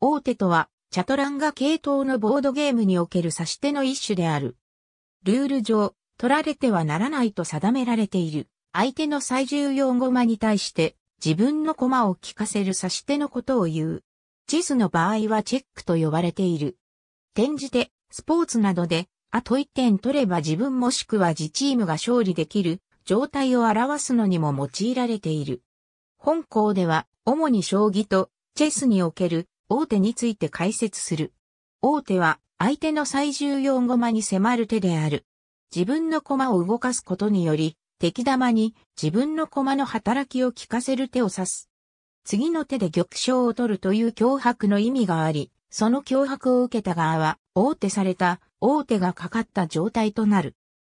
大手とは、チャトランガ系統のボードゲームにおける指し手の一種である。ルール上、取られてはならないと定められている。相手の最重要駒に対して、自分の駒を利かせる指し手のことを言う。地図の場合はチェックと呼ばれている。転じて、スポーツなどで、あと一点取れば自分もしくは自チームが勝利できる状態を表すのにも用いられている。本校では、主に将棋とチェスにおける大手について解説する。大手は相手の最重要駒に迫る手である。自分の駒を動かすことにより、敵玉に自分の駒の働きを効かせる手を指す。次の手で玉将を取るという脅迫の意味があり、その脅迫を受けた側は、大手された、大手がかかった状態となる。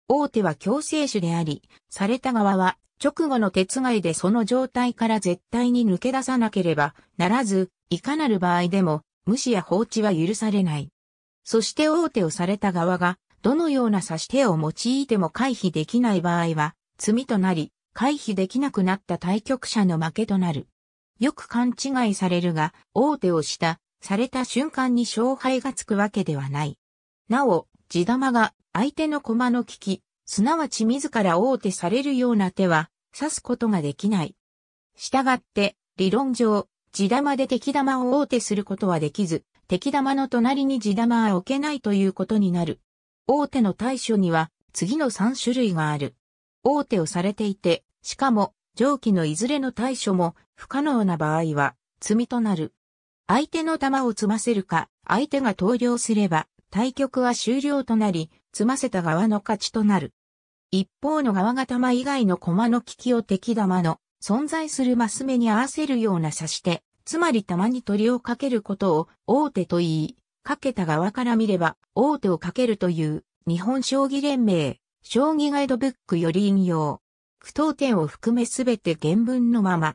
大手は強制手であり、された側は、直後の手つがいでその状態から絶対に抜け出さなければならず、いかなる場合でも、無視や放置は許されない。そして大手をされた側が、どのような差し手を用いても回避できない場合は、罪となり、回避できなくなった対局者の負けとなる。よく勘違いされるが、大手をした、された瞬間に勝敗がつくわけではない。なお、地玉が相手の駒の利き、すなわち自ら大手されるような手は、指すことができない。したがって、理論上、地玉で敵玉を大手することはできず、敵玉の隣に地玉は置けないということになる。大手の対処には次の3種類がある。大手をされていて、しかも上記のいずれの対処も不可能な場合は罪となる。相手の玉を積ませるか、相手が投了すれば対局は終了となり、積ませた側の勝ちとなる。一方の側が玉以外の駒の利きを敵玉の存在するマス目に合わせるような指し手、つまりたまに鳥をかけることを大手と言い、かけた側から見れば大手をかけるという日本将棋連盟、将棋ガイドブックより引用。句闘点を含めすべて原文のまま。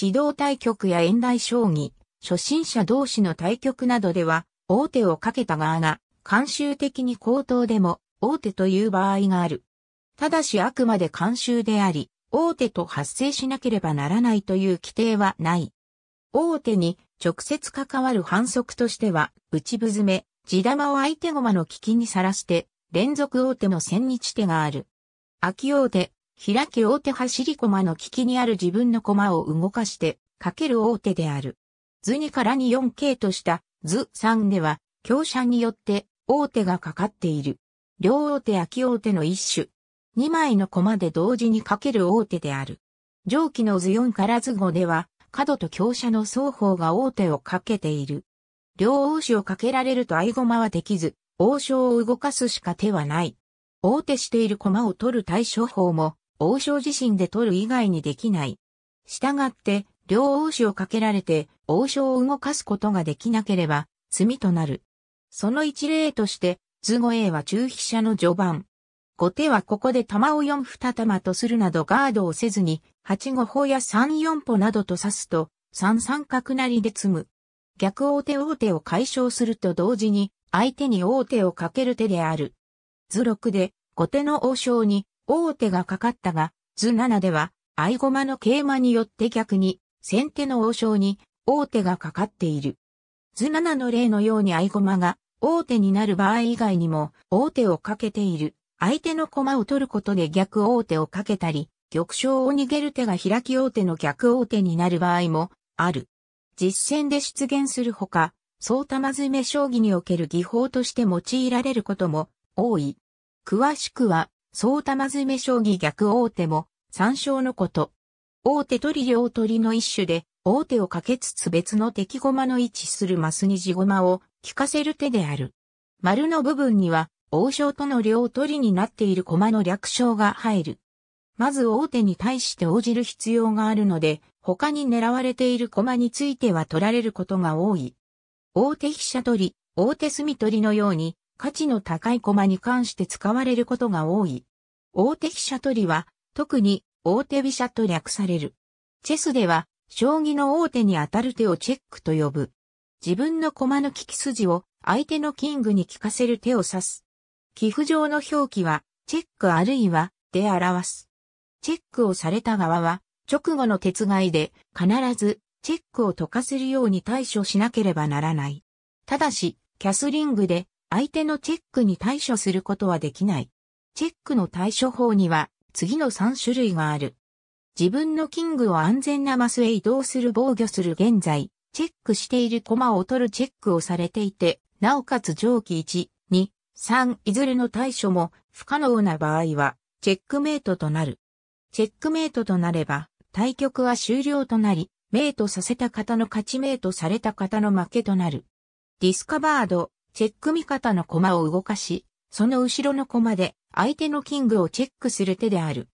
指導対局や演題将棋、初心者同士の対局などでは、大手をかけた側が、慣習的に口頭でも、大手という場合がある。ただしあくまで慣習であり、大手と発生しなければならないという規定はない。大手に直接関わる反則としては、内部詰め、地玉を相手駒の危機にさらして、連続大手の千日手がある。秋き大手、開き大手走り駒の危機にある自分の駒を動かして、かける大手である。図2から2 4K とした図3では、強者によって大手がかかっている。両大手秋き大手の一種、2枚の駒で同時にかける王手である。上記の図4から図5では、角と強者の双方が王手をかけている。両王手をかけられると合駒はできず、王将を動かすしか手はない。王手している駒を取る対処法も、王将自身で取る以外にできない。したがって、両王手をかけられて、王将を動かすことができなければ、罪となる。その一例として、図語 a は中飛車の序盤、後手はここで玉を四二玉とするなどガードをせずに、八五歩や三四歩などと指すと、三三角成で積む。逆王手王手を解消すると同時に、相手に王手をかける手である。図六で、後手の王将に王手がかかったが、図七では、合駒の桂馬によって逆に、先手の王将に王手がかかっている。図七の例のように合駒が王手になる場合以外にも王手をかけている。相手の駒を取ることで逆王手をかけたり、玉将を逃げる手が開き王手の逆王手になる場合もある。実戦で出現するほか、総玉詰め将棋における技法として用いられることも多い。詳しくは、総玉詰め将棋逆王手も参照のこと。王手取り両取りの一種で、王手をかけつつ別の敵駒の位置するマスに地駒を効かせる手である。丸の部分には、王将との両取りになっている駒の略称が入る。まず王手に対して応じる必要があるので、他に狙われている駒については取られることが多い。大手飛車取り、大手隅取りのように、価値の高い駒に関して使われることが多い。大手飛車取りは、特に大手飛車と略される。チェスでは、将棋の大手に当たる手をチェックと呼ぶ。自分の駒の利き筋を相手のキングに効かせる手を指す。寄付状の表記は、チェックあるいは、で表す。チェックをされた側は、直後の手違いで、必ず、チェックを溶かせるように対処しなければならない。ただし、キャスリングで、相手のチェックに対処することはできない。チェックの対処法には、次の3種類がある。自分のキングを安全なマスへ移動する防御する現在、チェックしている駒を取るチェックをされていて、なおかつ上記1、3、いずれの対処も不可能な場合は、チェックメイトとなる。チェックメイトとなれば、対局は終了となり、メイトさせた方の勝ちメイトされた方の負けとなる。ディスカバード、チェック味方の駒を動かし、その後ろの駒で相手のキングをチェックする手である。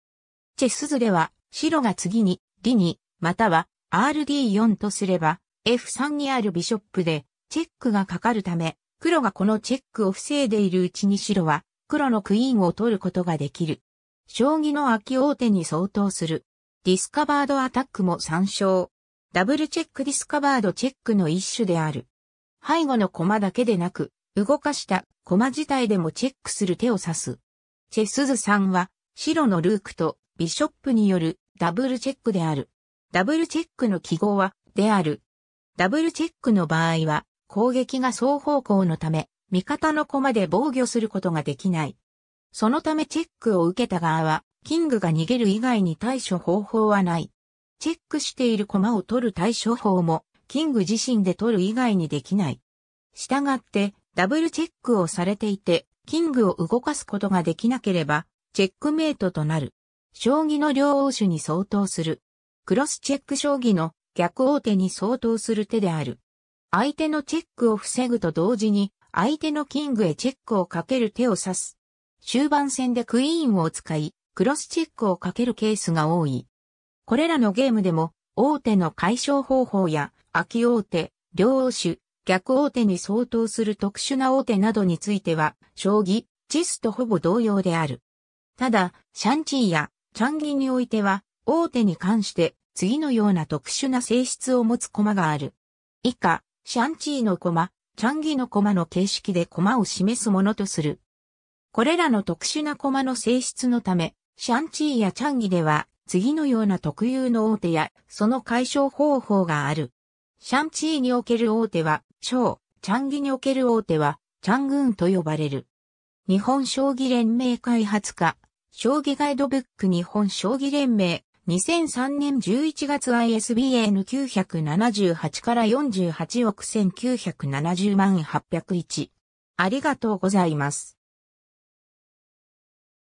チェス図では、白が次に、D に、または RD4 とすれば、F3 にあるビショップで、チェックがかかるため、黒がこのチェックを防いでいるうちに白は黒のクイーンを取ることができる。将棋の空き手に相当する。ディスカバードアタックも参照。ダブルチェックディスカバードチェックの一種である。背後の駒だけでなく、動かした駒自体でもチェックする手を指す。チェスズさんは、白のルークとビショップによるダブルチェックである。ダブルチェックの記号は、である。ダブルチェックの場合は、攻撃が双方向のため、味方の駒で防御することができない。そのためチェックを受けた側は、キングが逃げる以外に対処方法はない。チェックしている駒を取る対処法も、キング自身で取る以外にできない。従って、ダブルチェックをされていて、キングを動かすことができなければ、チェックメイトとなる。将棋の両王手に相当する。クロスチェック将棋の逆王手に相当する手である。相手のチェックを防ぐと同時に、相手のキングへチェックをかける手を指す。終盤戦でクイーンを使い、クロスチェックをかけるケースが多い。これらのゲームでも、大手の解消方法や、空き大手、両王手、逆大手に相当する特殊な大手などについては、将棋、チェスとほぼ同様である。ただ、シャンチーやチャンギにおいては、大手に関して、次のような特殊な性質を持つ駒がある。以下、シャンチーの駒、チャンギの駒の形式で駒を示すものとする。これらの特殊な駒の性質のため、シャンチーやチャンギでは次のような特有の王手やその解消方法がある。シャンチーにおける王手は、小、チャンギにおける王手は、チャングーンと呼ばれる。日本将棋連盟開発家、将棋ガイドブック日本将棋連盟2003年11月 ISBN 978から48億1970万801。ありがとうございます。